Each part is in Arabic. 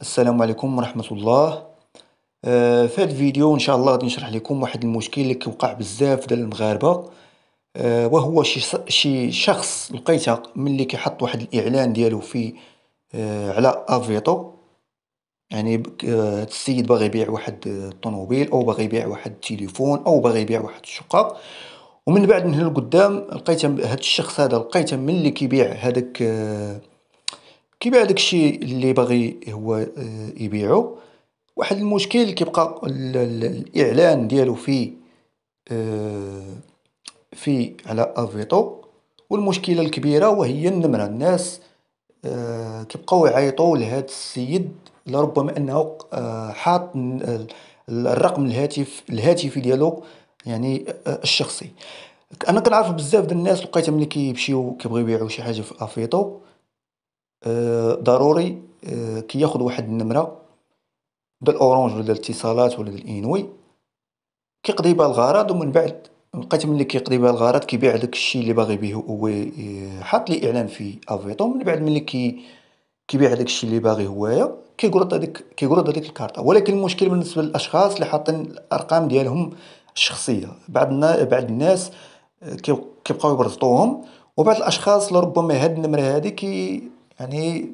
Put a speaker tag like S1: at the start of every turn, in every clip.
S1: السلام عليكم ورحمة الله آه، في هاد الفيديو ان شاء الله غادي نشرح لكم واحد المشكل اللي كيوقع بزاف ديال المغاربه آه، وهو شي شخص لقيته ملي كيحط واحد الاعلان ديالو في آه، على افيتو يعني هاد السيد باغي يبيع واحد الطوموبيل او باغي يبيع واحد التليفون او باغي يبيع واحد الشقه ومن بعد من هنا لقدام لقيت هاد الشخص هذا لقيته ملي كيبيع هذاك كيبيع داكشي اللي باغي هو آه، يبيعو، واحد المشكل كيبقى الإعلان ديالو في آه، في على أفيتو، والمشكلة الكبيرة وهي النمرة، الناس آه، كيبقاو يعيطو لهاد السيد لربما أنه حاط الرقم الهاتف الهاتفي ديالو يعني الشخصي، أنا كنعرف بزاف د الناس لقيتهم ملي كيمشيو كيبغيو يبيعو شي حاجة في أفيتو. آه، ضروري آه، كي واحد النمرة ديال الأورنج ولا الاتصالات ولا الإنوي كيقضي بها الغرض ومن بعد لقيت ملي كيقضي بها الغرض كيبيع داك الشيء اللي باغي بيه هو آه، حاط لي إعلان في أفيتو من بعد ملي كي- كيبيع داك الشيء اللي باغي هوايا كيقرض هاديك- كيقرض هذيك الكارطة ولكن المشكل بالنسبة للأشخاص اللي حاطين الأرقام ديالهم الشخصية بعض بعض الناس كيبقاو يبرزطوهم وبعض الأشخاص لربما هاد النمرة هادي كي يعني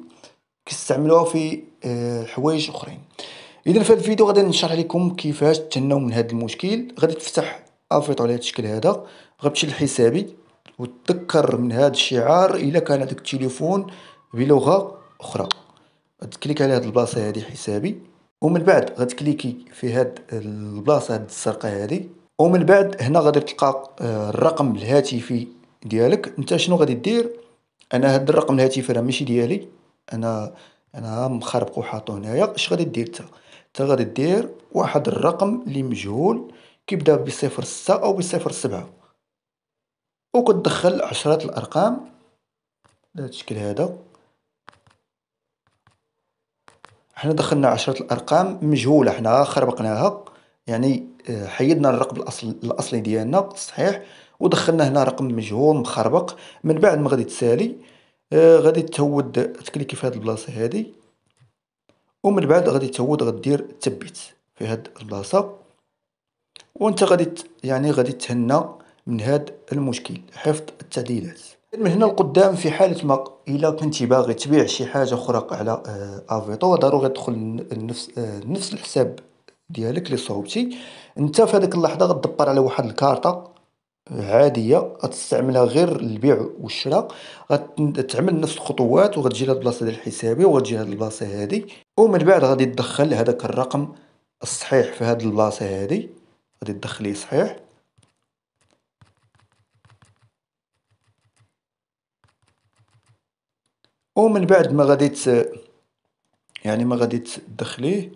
S1: كيستعملوها في آه، حوايج اخرين اذا في هذا الفيديو غادي نشرح لكم كيفاش تتناو من هذا المشكل غادي تفتح افريط على هذا الشكل هذا غتمشي لحسابي وتذكر من هذا الشعار الا كان عندك التليفون بلغه اخرى غتكليك على هذه البلاصه هذه حسابي ومن بعد غتكليكي في هاد البلاصه هذه السرقه هذه ومن بعد هنا غادي تلقى آه، الرقم الهاتفي ديالك انت شنو غادي دير انا هاد الرقم الهاتفي راه ماشي ديالي انا انا مخربقو حاطو هنايا اش غادي دير نتا، نتا غادي دير واحد الرقم اللي مجهول كيبدا بصفر ستة او بصفر سبعة او كدخل عشرة الارقام بهاد الشكل هدا، حنا دخلنا عشرة الارقام مجهولة حنا خربقناها يعني آه، حيدنا الرقم الأصل- الأصلي ديالنا صحيح ودخلنا هنا رقم مجهول مخربق من بعد ما غادي تسالي آه غادي تهود تكليكي في هاد البلاصه هادي ومن بعد غادي تهود غدير تثبيت في هاد البلاصه وانت غادي يعني غادي تهنى من هاد المشكل حفظ التعديلات من هنا القدام في حاله ما الا كنتي باغي تبيع شي حاجه اخرى على افيتو آه، ضروري تدخل لنفس آه، نفس الحساب ديالك لي صاوبتي انت في هذيك اللحظه غدبر على واحد الكارطه عادية غتستعملها غير للبيع والشراء غتعمل نفس الخطوات وغتجي لهاد البلاصة ديال الحسابي وغتجي لهاد البلاصة هادي ومن بعد غادي دخل هداك الرقم الصحيح في هاد البلاصة هادي غادي دخليه صحيح ومن بعد ما غادي يعني ما غادي تدخليه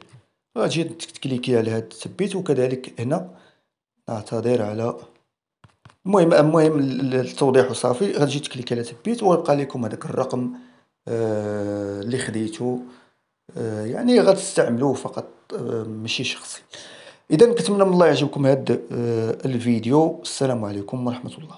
S1: غتجي تكليكي على هاد التثبيت وكذلك هنا نعتذر على المهم المهم التوضيح وصافي غتجي تكليك على تبيت ويبقى ليكم هداك الرقم آه، اللي خديتو آه، يعني غتستعملوه فقط آه، ماشي شخصي اذا كنتمنى من الله يعجبكم هذا الفيديو السلام عليكم ورحمة الله